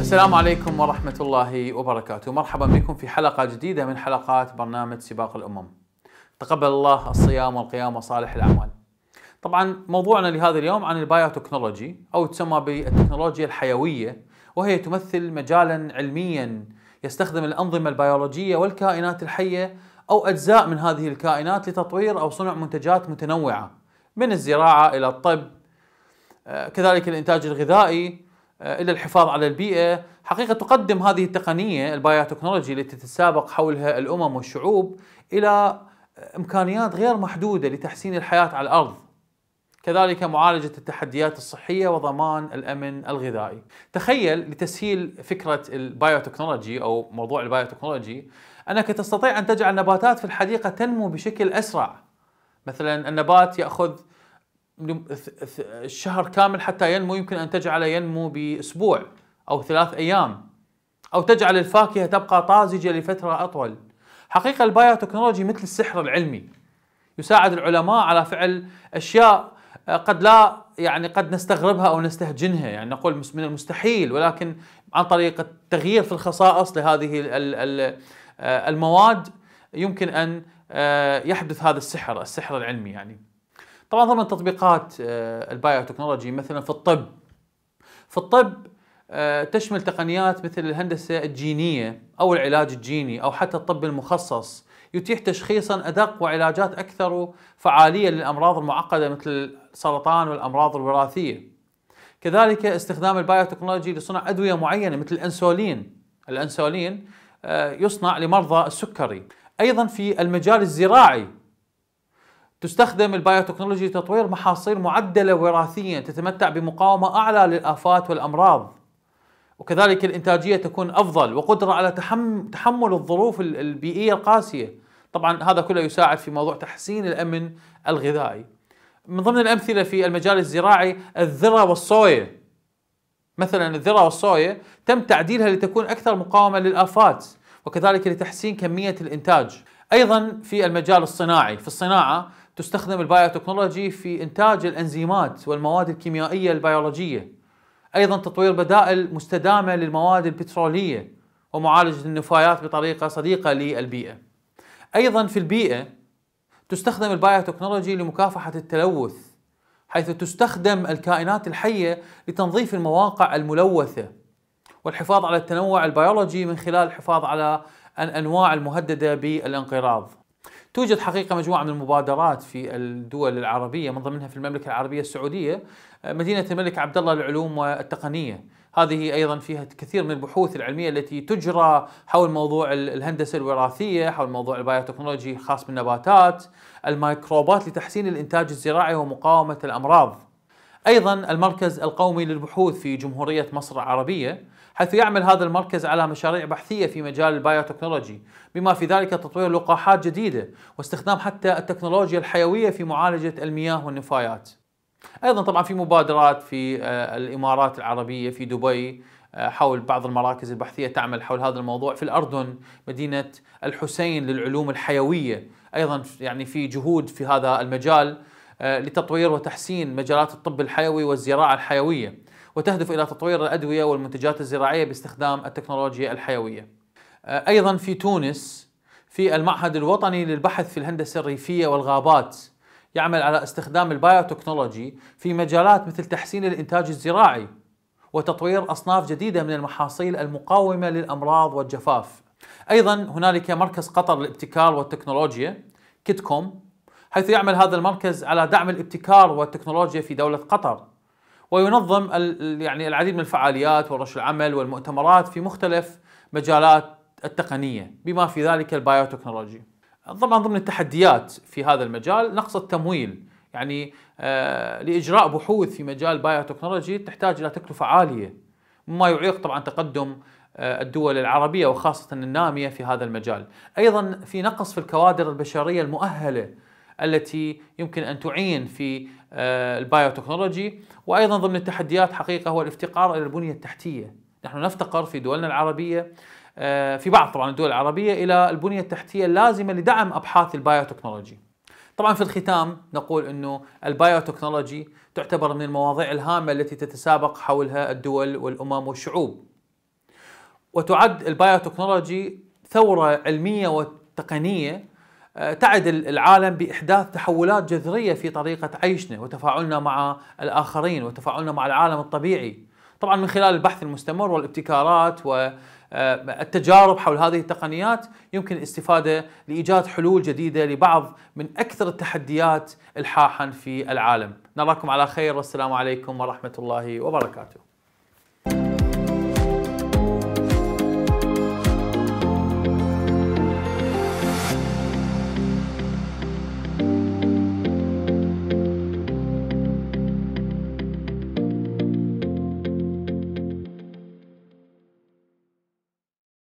السلام عليكم ورحمة الله وبركاته مرحبا بكم في حلقة جديدة من حلقات برنامج سباق الأمم تقبل الله الصيام والقيام وصالح الأعمال طبعا موضوعنا لهذا اليوم عن البايوتكنولوجي أو تسمى بالتكنولوجيا الحيوية وهي تمثل مجالا علميا يستخدم الأنظمة البيولوجية والكائنات الحية أو أجزاء من هذه الكائنات لتطوير أو صنع منتجات متنوعة من الزراعة إلى الطب آه، كذلك الإنتاج الغذائي آه، إلى الحفاظ على البيئة حقيقة تقدم هذه التقنية البايوتكنولوجي التي تتسابق حولها الأمم والشعوب إلى إمكانيات غير محدودة لتحسين الحياة على الأرض كذلك معالجة التحديات الصحية وضمان الأمن الغذائي تخيل لتسهيل فكرة البايوتكنولوجي أو موضوع البايوتكنولوجي أنك تستطيع أن تجعل نباتات في الحديقة تنمو بشكل أسرع مثلا النبات يأخذ شهر كامل حتى ينمو يمكن أن تجعله ينمو بأسبوع أو ثلاث أيام أو تجعل الفاكهة تبقى طازجة لفترة أطول حقيقة البايوتكنولوجي مثل السحر العلمي يساعد العلماء على فعل أشياء قد لا يعني قد نستغربها او نستهجنها يعني نقول من المستحيل ولكن عن طريق التغيير في الخصائص لهذه آه، المواد يمكن ان آه، يحدث هذا السحر السحر العلمي يعني طبعا ضمن تطبيقات آه، البايوتكنولوجي مثلا في الطب في الطب تشمل تقنيات مثل الهندسه الجينيه او العلاج الجيني او حتى الطب المخصص يتيح تشخيصا ادق وعلاجات اكثر فعاليه للامراض المعقده مثل السرطان والامراض الوراثيه. كذلك استخدام البايوتكنولوجي لصنع ادويه معينه مثل الانسولين. الانسولين آه، يصنع لمرضى السكري. ايضا في المجال الزراعي تستخدم البايوتكنولوجي لتطوير محاصيل معدله وراثيا تتمتع بمقاومه اعلى للافات والامراض. وكذلك الإنتاجية تكون أفضل وقدرة على تحمل الظروف البيئية القاسية طبعا هذا كله يساعد في موضوع تحسين الأمن الغذائي من ضمن الأمثلة في المجال الزراعي الذرة والصويا مثلا الذرة والصويا تم تعديلها لتكون أكثر مقاومة للآفات وكذلك لتحسين كمية الإنتاج أيضا في المجال الصناعي في الصناعة تستخدم البايوتكنولوجي في إنتاج الأنزيمات والمواد الكيميائية البيولوجية ايضا تطوير بدائل مستدامه للمواد البتروليه ومعالجه النفايات بطريقه صديقه للبيئه. ايضا في البيئه تستخدم البايوتكنولوجي لمكافحه التلوث حيث تستخدم الكائنات الحيه لتنظيف المواقع الملوثه والحفاظ على التنوع البيولوجي من خلال الحفاظ على الانواع المهدده بالانقراض. توجد حقيقه مجموعه من المبادرات في الدول العربيه من ضمنها في المملكه العربيه السعوديه آه، مدينه الملك عبد الله للعلوم والتقنيه هذه ايضا فيها كثير من البحوث العلميه التي تجرى حول موضوع الهندسه الوراثيه، حول موضوع البايوتكنولوجي الخاص بالنباتات، الميكروبات لتحسين الانتاج الزراعي ومقاومه الامراض. أيضا المركز القومي للبحوث في جمهورية مصر العربية حيث يعمل هذا المركز على مشاريع بحثية في مجال البايوتكنولوجي بما في ذلك تطوير لقاحات جديدة واستخدام حتى التكنولوجيا الحيوية في معالجة المياه والنفايات أيضا طبعا في مبادرات في آه، الإمارات العربية في دبي آه، حول بعض المراكز البحثية تعمل حول هذا الموضوع في الأردن مدينة الحسين للعلوم الحيوية أيضا يعني في جهود في هذا المجال آه، لتطوير وتحسين مجالات الطب الحيوي والزراعة الحيوية وتهدف إلى تطوير الأدوية والمنتجات الزراعية باستخدام التكنولوجيا الحيوية آه، أيضا في تونس في المعهد الوطني للبحث في الهندسة الريفية والغابات يعمل على استخدام البايوتكنولوجي في مجالات مثل تحسين الإنتاج الزراعي وتطوير أصناف جديدة من المحاصيل المقاومة للأمراض والجفاف أيضا هنالك مركز قطر للابتكار والتكنولوجيا كيتكوم حيث يعمل هذا المركز على دعم الابتكار والتكنولوجيا في دولة قطر وينظم يعني العديد من الفعاليات ورش العمل والمؤتمرات في مختلف مجالات التقنية بما في ذلك البايوتكنولوجي طبعا ضمن التحديات في هذا المجال نقص التمويل يعني آه، لإجراء بحوث في مجال بايوتكنولوجي تحتاج إلى تكلفة عالية مما يعيق طبعا تقدم آه، الدول العربية وخاصة النامية في هذا المجال أيضا في نقص في الكوادر البشرية المؤهلة التي يمكن أن تعين في آه، البايوتكنولوجي وأيضا ضمن التحديات حقيقة هو الافتقار إلى البنية التحتية نحن نفتقر في دولنا العربية آه، في بعض طبعا الدول العربية إلى البنية التحتية اللازمة لدعم أبحاث البايوتكنولوجي طبعا في الختام نقول انه البايوتكنولوجي تعتبر من المواضيع الهامه التي تتسابق حولها الدول والامم والشعوب. وتعد البايوتكنولوجي ثوره علميه وتقنيه آه، تعد العالم باحداث تحولات جذريه في طريقه عيشنا وتفاعلنا مع الاخرين وتفاعلنا مع العالم الطبيعي. طبعا من خلال البحث المستمر والابتكارات والتجارب آه، حول هذه التقنيات يمكن الاستفاده لايجاد حلول جديده لبعض من اكثر التحديات الحاحا في العالم. نراكم على خير والسلام عليكم ورحمه الله وبركاته.